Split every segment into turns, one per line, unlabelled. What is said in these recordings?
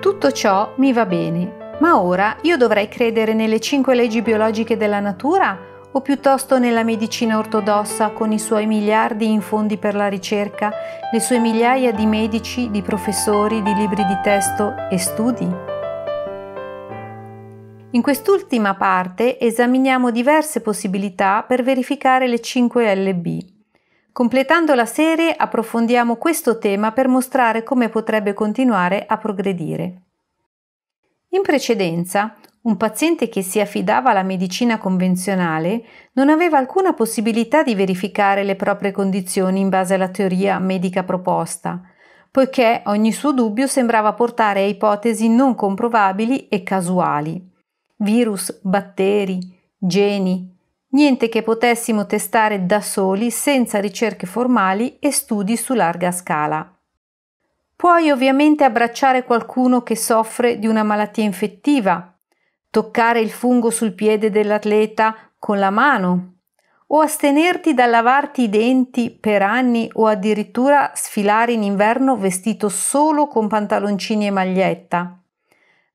Tutto ciò mi va bene, ma ora io dovrei credere nelle cinque leggi biologiche della natura o piuttosto nella medicina ortodossa con i suoi miliardi in fondi per la ricerca, le sue migliaia di medici, di professori, di libri di testo e studi? In quest'ultima parte esaminiamo diverse possibilità per verificare le 5 LB. Completando la serie approfondiamo questo tema per mostrare come potrebbe continuare a progredire. In precedenza, un paziente che si affidava alla medicina convenzionale non aveva alcuna possibilità di verificare le proprie condizioni in base alla teoria medica proposta, poiché ogni suo dubbio sembrava portare a ipotesi non comprovabili e casuali. Virus, batteri, geni, Niente che potessimo testare da soli senza ricerche formali e studi su larga scala. Puoi ovviamente abbracciare qualcuno che soffre di una malattia infettiva, toccare il fungo sul piede dell'atleta con la mano, o astenerti dal lavarti i denti per anni o addirittura sfilare in inverno vestito solo con pantaloncini e maglietta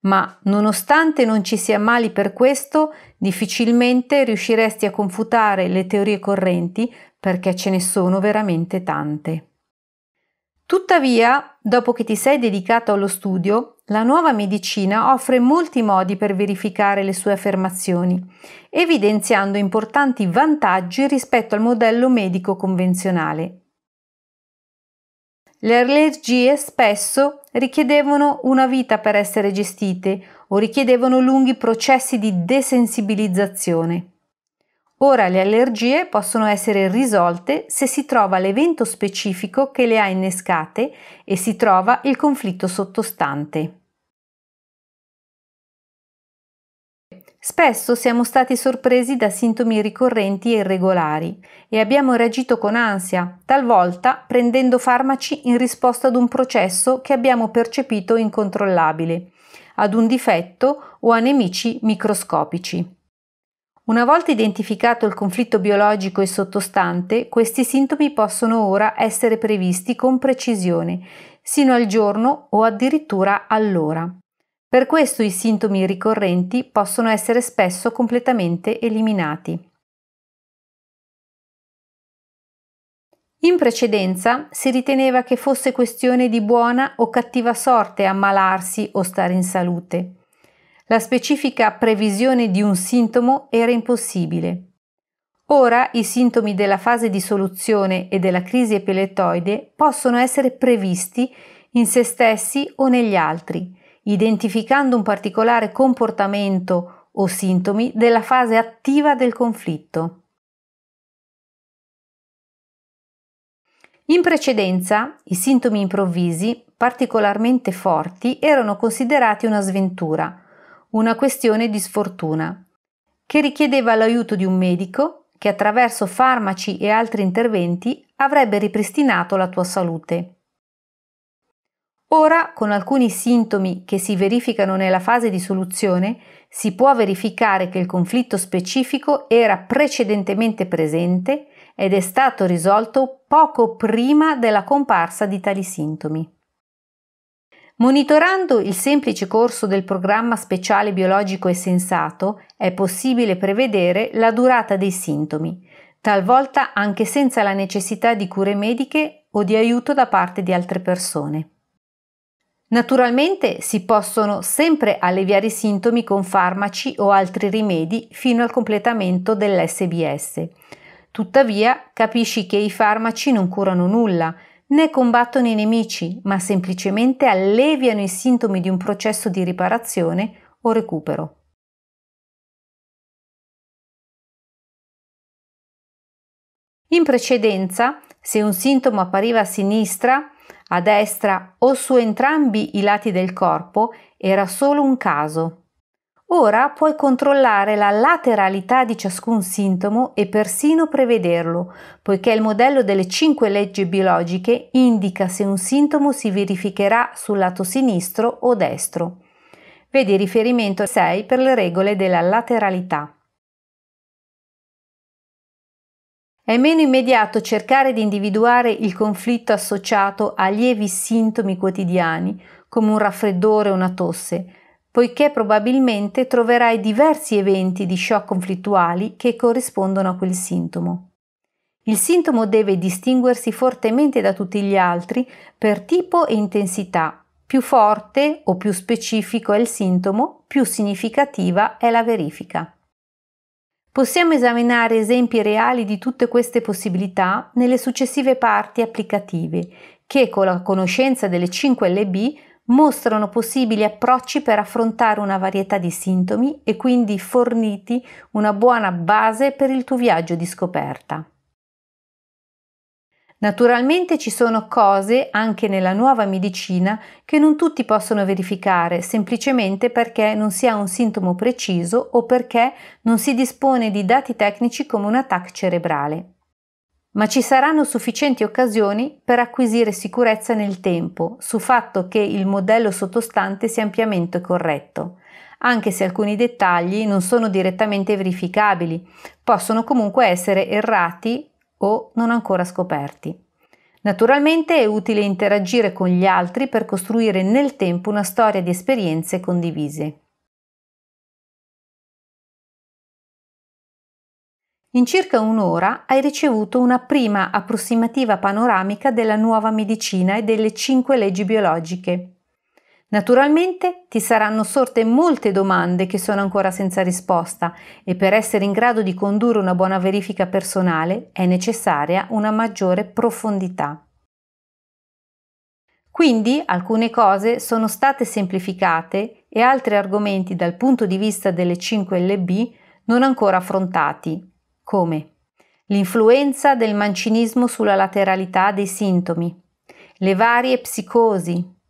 ma nonostante non ci sia mali per questo, difficilmente riusciresti a confutare le teorie correnti perché ce ne sono veramente tante. Tuttavia, dopo che ti sei dedicato allo studio, la nuova medicina offre molti modi per verificare le sue affermazioni, evidenziando importanti vantaggi rispetto al modello medico convenzionale le allergie spesso richiedevano una vita per essere gestite o richiedevano lunghi processi di desensibilizzazione. Ora le allergie possono essere risolte se si trova l'evento specifico che le ha innescate e si trova il conflitto sottostante. Spesso siamo stati sorpresi da sintomi ricorrenti e irregolari e abbiamo reagito con ansia, talvolta prendendo farmaci in risposta ad un processo che abbiamo percepito incontrollabile, ad un difetto o a nemici microscopici. Una volta identificato il conflitto biologico e sottostante, questi sintomi possono ora essere previsti con precisione, sino al giorno o addirittura all'ora. Per questo i sintomi ricorrenti possono essere spesso completamente eliminati. In precedenza si riteneva che fosse questione di buona o cattiva sorte ammalarsi o stare in salute. La specifica previsione di un sintomo era impossibile. Ora i sintomi della fase di soluzione e della crisi epilettoide possono essere previsti in se stessi o negli altri, identificando un particolare comportamento o sintomi della fase attiva del conflitto. In precedenza, i sintomi improvvisi, particolarmente forti, erano considerati una sventura, una questione di sfortuna, che richiedeva l'aiuto di un medico che attraverso farmaci e altri interventi avrebbe ripristinato la tua salute. Ora, con alcuni sintomi che si verificano nella fase di soluzione, si può verificare che il conflitto specifico era precedentemente presente ed è stato risolto poco prima della comparsa di tali sintomi. Monitorando il semplice corso del programma speciale biologico e sensato è possibile prevedere la durata dei sintomi, talvolta anche senza la necessità di cure mediche o di aiuto da parte di altre persone. Naturalmente si possono sempre alleviare i sintomi con farmaci o altri rimedi fino al completamento dell'SBS. Tuttavia, capisci che i farmaci non curano nulla, né combattono i nemici, ma semplicemente alleviano i sintomi di un processo di riparazione o recupero. In precedenza, se un sintomo appariva a sinistra, a destra o su entrambi i lati del corpo era solo un caso. Ora puoi controllare la lateralità di ciascun sintomo e persino prevederlo, poiché il modello delle cinque leggi biologiche indica se un sintomo si verificherà sul lato sinistro o destro. Vedi riferimento 6 per le regole della lateralità. È meno immediato cercare di individuare il conflitto associato a lievi sintomi quotidiani, come un raffreddore o una tosse, poiché probabilmente troverai diversi eventi di shock conflittuali che corrispondono a quel sintomo. Il sintomo deve distinguersi fortemente da tutti gli altri per tipo e intensità. Più forte o più specifico è il sintomo, più significativa è la verifica. Possiamo esaminare esempi reali di tutte queste possibilità nelle successive parti applicative, che con la conoscenza delle 5 LB mostrano possibili approcci per affrontare una varietà di sintomi e quindi forniti una buona base per il tuo viaggio di scoperta. Naturalmente ci sono cose anche nella nuova medicina che non tutti possono verificare semplicemente perché non si ha un sintomo preciso o perché non si dispone di dati tecnici come un attacco cerebrale. Ma ci saranno sufficienti occasioni per acquisire sicurezza nel tempo sul fatto che il modello sottostante sia ampiamente corretto anche se alcuni dettagli non sono direttamente verificabili, possono comunque essere errati o non ancora scoperti. Naturalmente è utile interagire con gli altri per costruire nel tempo una storia di esperienze condivise. In circa un'ora hai ricevuto una prima approssimativa panoramica della nuova medicina e delle cinque leggi biologiche. Naturalmente ti saranno sorte molte domande che sono ancora senza risposta e per essere in grado di condurre una buona verifica personale è necessaria una maggiore profondità. Quindi alcune cose sono state semplificate e altri argomenti dal punto di vista delle 5 LB non ancora affrontati, come l'influenza del mancinismo sulla lateralità dei sintomi, le varie psicosi,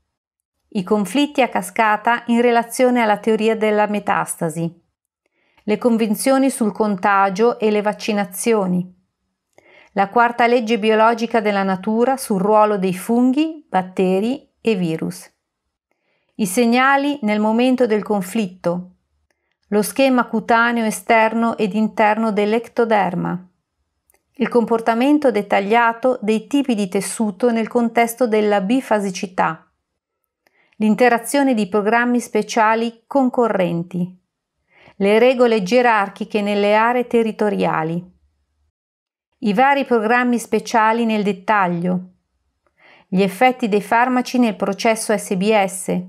i conflitti a cascata in relazione alla teoria della metastasi, le convinzioni sul contagio e le vaccinazioni, la quarta legge biologica della natura sul ruolo dei funghi, batteri e virus, i segnali nel momento del conflitto, lo schema cutaneo esterno ed interno dell'ectoderma, il comportamento dettagliato dei tipi di tessuto nel contesto della bifasicità, l'interazione di programmi speciali concorrenti, le regole gerarchiche nelle aree territoriali, i vari programmi speciali nel dettaglio, gli effetti dei farmaci nel processo SBS,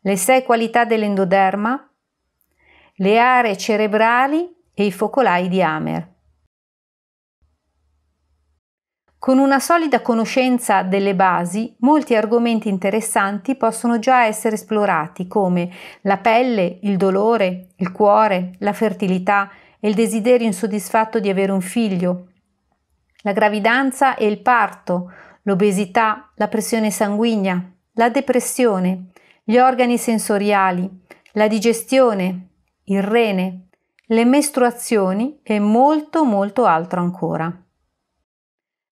le sei qualità dell'endoderma, le aree cerebrali e i focolai di Amer. Con una solida conoscenza delle basi, molti argomenti interessanti possono già essere esplorati come la pelle, il dolore, il cuore, la fertilità e il desiderio insoddisfatto di avere un figlio, la gravidanza e il parto, l'obesità, la pressione sanguigna, la depressione, gli organi sensoriali, la digestione, il rene, le mestruazioni e molto molto altro ancora.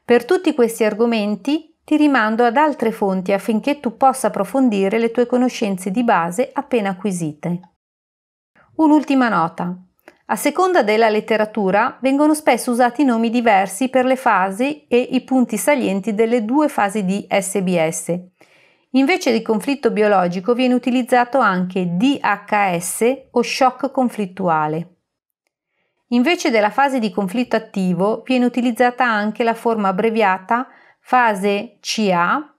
Per tutti questi argomenti ti rimando ad altre fonti affinché tu possa approfondire le tue conoscenze di base appena acquisite. Un'ultima nota. A seconda della letteratura vengono spesso usati nomi diversi per le fasi e i punti salienti delle due fasi di SBS. Invece di conflitto biologico viene utilizzato anche DHS o shock conflittuale. Invece della fase di conflitto attivo viene utilizzata anche la forma abbreviata fase CA,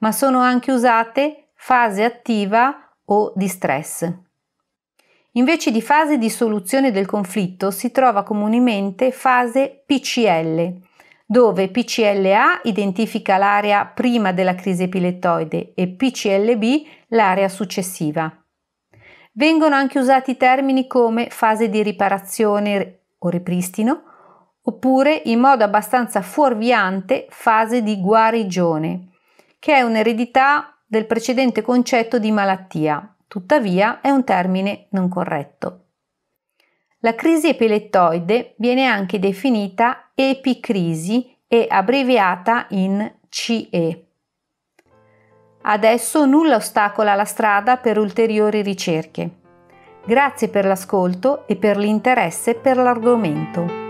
ma sono anche usate fase attiva o di stress. Invece di fase di soluzione del conflitto si trova comunemente fase PCL, dove PCLA identifica l'area prima della crisi epilettoide e PCLB l'area successiva. Vengono anche usati termini come fase di riparazione o ripristino, oppure in modo abbastanza fuorviante fase di guarigione, che è un'eredità del precedente concetto di malattia, tuttavia è un termine non corretto. La crisi epilettoide viene anche definita epicrisi e abbreviata in CE. Adesso nulla ostacola la strada per ulteriori ricerche. Grazie per l'ascolto e per l'interesse per l'argomento.